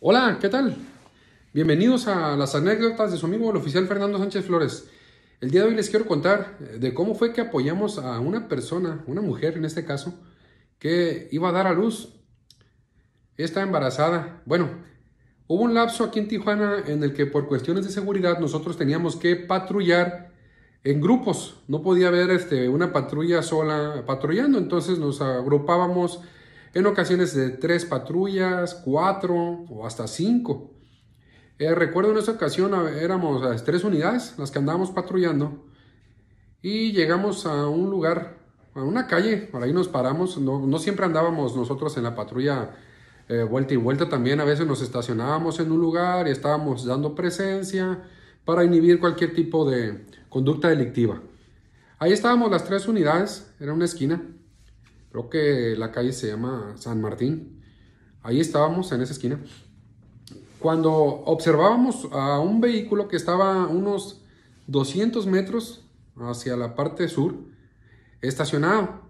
Hola, ¿qué tal? Bienvenidos a las anécdotas de su amigo el oficial Fernando Sánchez Flores. El día de hoy les quiero contar eh, de cómo fue que apoyamos a una persona, una mujer en este caso, que iba a dar a luz. Está embarazada. Bueno, hubo un lapso aquí en Tijuana en el que por cuestiones de seguridad nosotros teníamos que patrullar en grupos. No podía haber este, una patrulla sola patrullando, entonces nos agrupábamos en ocasiones de tres patrullas, cuatro o hasta cinco. Eh, recuerdo en esa ocasión éramos las eh, tres unidades las que andábamos patrullando y llegamos a un lugar, a una calle, por ahí nos paramos, no, siempre andábamos nosotros en la patrulla eh, vuelta y vuelta también, a veces nos estacionábamos en un lugar y estábamos dando presencia para inhibir cualquier tipo de, conducta delictiva. Ahí estábamos las tres unidades, era una esquina, creo que la calle se llama San Martín, ahí estábamos en esa esquina. Cuando observábamos a un vehículo que estaba unos 200 metros hacia la parte sur, estacionado.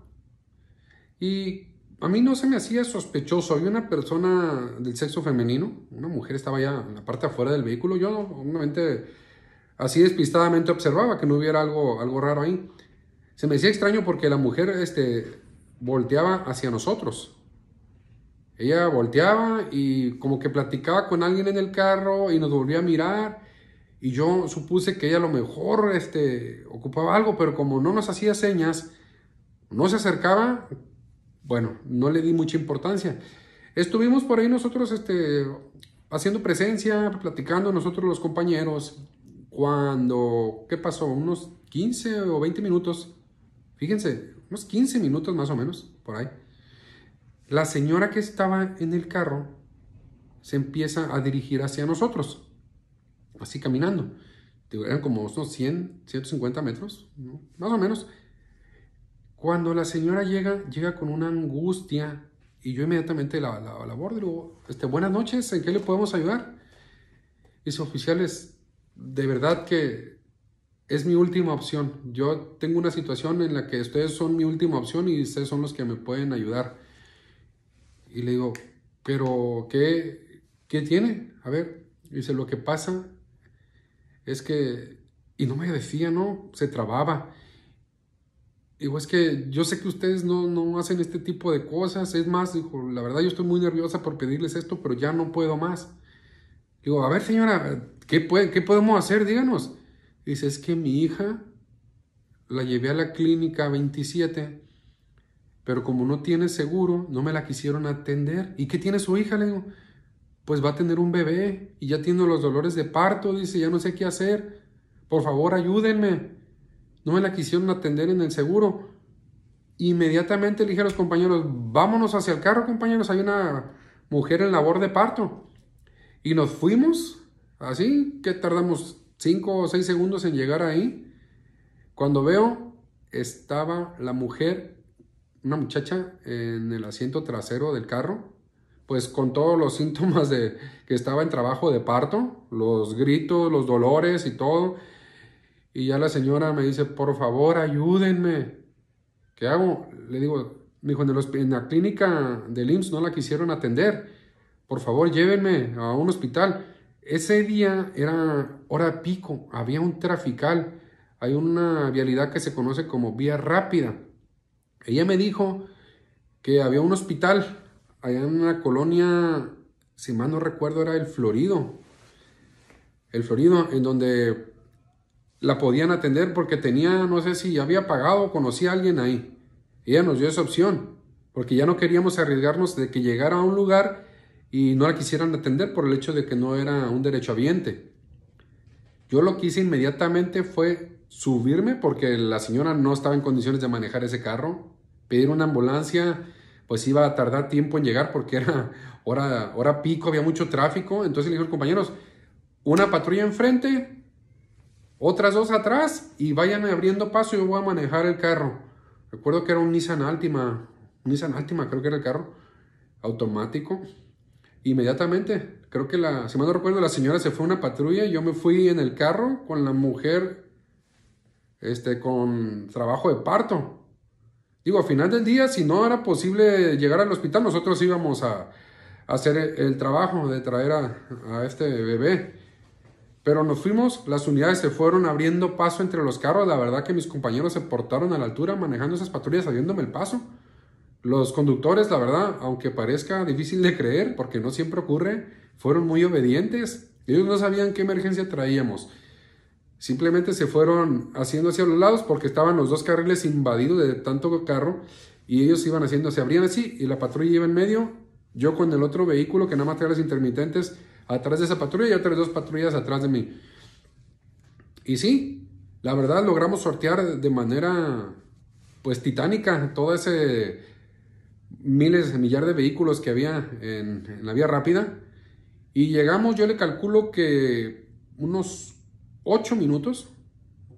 Y a mí no se me hacía sospechoso. Había una persona del sexo femenino, una mujer estaba ya en la parte afuera del vehículo. Yo, obviamente, Así despistadamente observaba que no hubiera algo, algo raro ahí. Se me hacía extraño porque la mujer este, volteaba hacia nosotros. Ella volteaba y como que platicaba con alguien en el carro y nos volvía a mirar. Y yo supuse que ella a lo mejor este, ocupaba algo, pero como no nos hacía señas, no se acercaba, bueno, no le di mucha importancia. Estuvimos por ahí nosotros este, haciendo presencia, platicando nosotros los compañeros, cuando, ¿qué pasó? Unos 15 o 20 minutos, fíjense, unos 15 minutos más o menos, por ahí. La señora que estaba en el carro se empieza a dirigir hacia nosotros, así caminando. Eran como unos 100, 150 metros, más o menos. Cuando la señora llega, llega con una angustia y yo inmediatamente la, la, la abordo y digo, este, buenas noches, ¿en qué le podemos ayudar? es oficiales, de verdad que es mi última opción. Yo tengo una situación en la que ustedes son mi última opción y ustedes son los que me pueden ayudar. Y le digo, pero ¿qué, qué tiene? A ver, dice, lo que pasa es que, y no me decía, ¿no? Se trababa. Digo, es que yo sé que ustedes no, no hacen este tipo de cosas. Es más, dijo, la verdad yo estoy muy nerviosa por pedirles esto, pero ya no puedo más. Digo, a ver señora, ¿qué, qué podemos hacer? Díganos. Dice, es que mi hija la llevé a la clínica 27, pero como no tiene seguro, no me la quisieron atender. ¿Y qué tiene su hija? Le digo, pues va a tener un bebé y ya tiene los dolores de parto, dice, ya no sé qué hacer. Por favor, ayúdenme. No me la quisieron atender en el seguro. Inmediatamente le dije a los compañeros, vámonos hacia el carro, compañeros, hay una mujer en labor de parto. Y nos fuimos, así que tardamos cinco o seis segundos en llegar ahí. Cuando veo, estaba la mujer, una muchacha, en el asiento trasero del carro, pues con todos los síntomas de que estaba en trabajo de parto, los gritos, los dolores y todo. Y ya la señora me dice, por favor, ayúdenme. ¿Qué hago? Le digo, me dijo, en, la clínica del IMSS no la quisieron atender por favor, llévenme a un hospital. Ese día era hora pico, había un trafical, hay una vialidad que se conoce como vía rápida. Ella me dijo que había un hospital allá en una colonia, si mal no recuerdo, era el Florido. El Florido, en donde la podían atender porque tenía, no sé si había pagado o conocía a alguien ahí. Ella nos dio esa opción, porque ya no queríamos arriesgarnos de que llegara a un lugar y no la quisieran atender por el hecho de que no era un derechohabiente. Yo lo que hice inmediatamente fue subirme porque la señora no estaba en condiciones de manejar ese carro, pedir una ambulancia, pues iba a tardar tiempo en llegar porque era hora, hora pico, había mucho tráfico, entonces le dije a los compañeros, una patrulla enfrente, otras dos atrás y vayan abriendo paso, yo voy a manejar el carro. Recuerdo que era un Nissan Altima, un Nissan Altima creo que era el carro, automático inmediatamente, creo que la, si no recuerdo, la señora se fue a una patrulla, y yo me fui en el carro con la mujer, este, con trabajo de parto. Digo, al final del día, si no era posible llegar al hospital, nosotros íbamos a, hacer el, trabajo de traer a, a este bebé. Pero nos fuimos, las unidades se fueron abriendo paso entre los carros. La verdad que mis compañeros se portaron a la altura manejando esas patrullas, abriéndome el paso. Los conductores, la verdad, aunque parezca difícil de creer, porque no siempre ocurre, fueron muy obedientes. Ellos no sabían qué emergencia traíamos. Simplemente se fueron haciendo hacia los lados porque estaban los dos carriles invadidos de tanto carro y ellos iban haciendo, se abrían así y la patrulla iba en medio, yo con el otro vehículo que nada más traía los intermitentes atrás de esa patrulla y otras dos patrullas atrás de mí. Y sí, la verdad logramos sortear de manera pues titánica todo ese miles, de millar de vehículos que había en, la vía rápida. Y llegamos, yo le calculo que unos 8 minutos,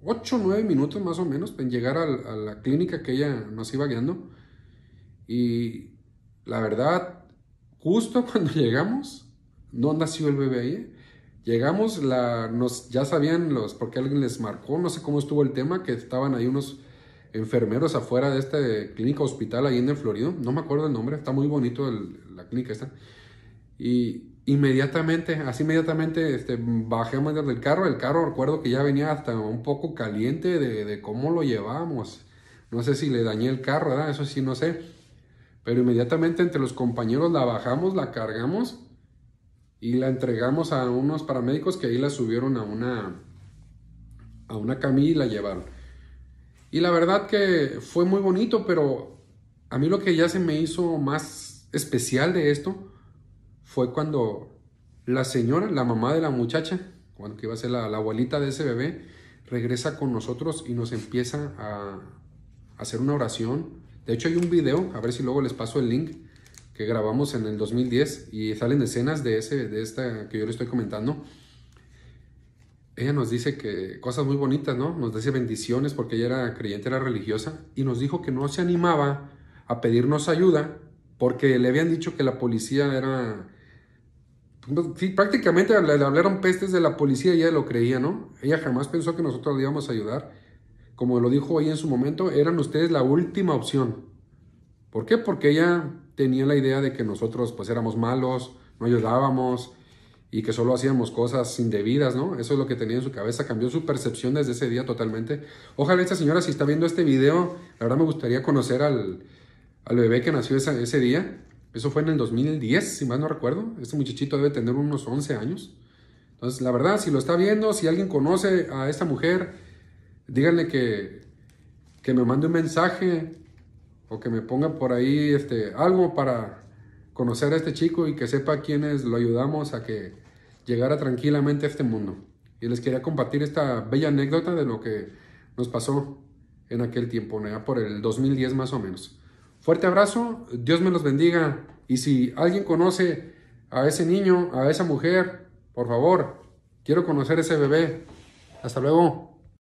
8 o 9 minutos más o menos en llegar a, la clínica que ella nos iba guiando. Y la verdad, justo cuando llegamos, no nació el bebé ahí. Llegamos, la, nos, ya sabían los, porque alguien les marcó, no sé cómo estuvo el tema, que estaban ahí unos enfermeros afuera de este clínica hospital ahí en el Florido, no me acuerdo el nombre, está muy bonito la clínica esta. Y inmediatamente, así inmediatamente este, bajé del carro, el carro recuerdo que ya venía hasta un poco caliente de, cómo lo llevamos, No sé si le dañé el carro, Eso sí, no sé. Pero inmediatamente entre los compañeros la bajamos, la cargamos y la entregamos a unos paramédicos que ahí la subieron a una, a una camilla y la llevaron. Y la verdad que fue muy bonito, pero a mí lo que ya se me hizo más especial de esto fue cuando la señora, la mamá de la muchacha, cuando que iba a ser la, abuelita de ese bebé, regresa con nosotros y nos empieza a hacer una oración. De hecho hay un video, a ver si luego les paso el link, que grabamos en el 2010 y salen escenas de, ese, de esta que yo le estoy comentando ella nos dice que cosas muy bonitas, ¿no? Nos dice bendiciones porque ella era creyente, era religiosa, y nos dijo que no se animaba a pedirnos ayuda porque le habían dicho que la policía era... Pues, prácticamente le hablaron pestes de la policía y ella lo creía, ¿no? Ella jamás pensó que nosotros le íbamos a ayudar. Como lo dijo ahí en su momento, eran ustedes la última opción. ¿Por qué? Porque ella tenía la idea de que nosotros pues éramos malos, no ayudábamos, y que solo hacíamos cosas indebidas, ¿no? Eso es lo que tenía en su cabeza, cambió su percepción desde ese día totalmente. Ojalá esta señora, si está viendo este video, la verdad me gustaría conocer al, bebé que nació ese día. Eso fue en el 2010, si mal no recuerdo. Este muchachito debe tener unos 11 años. Entonces, la verdad, si lo está viendo, si alguien conoce a esta mujer, díganle que, que me mande un mensaje o que me ponga por ahí este, algo para conocer a este chico y que sepa quiénes lo ayudamos a que llegara tranquilamente a este mundo. Y les quería compartir esta bella anécdota de lo que nos pasó en aquel tiempo, ¿no? por el 2010 más o menos. Fuerte abrazo, Dios me los bendiga. Y si alguien conoce a ese niño, a esa mujer, por favor, quiero conocer a ese bebé. Hasta luego.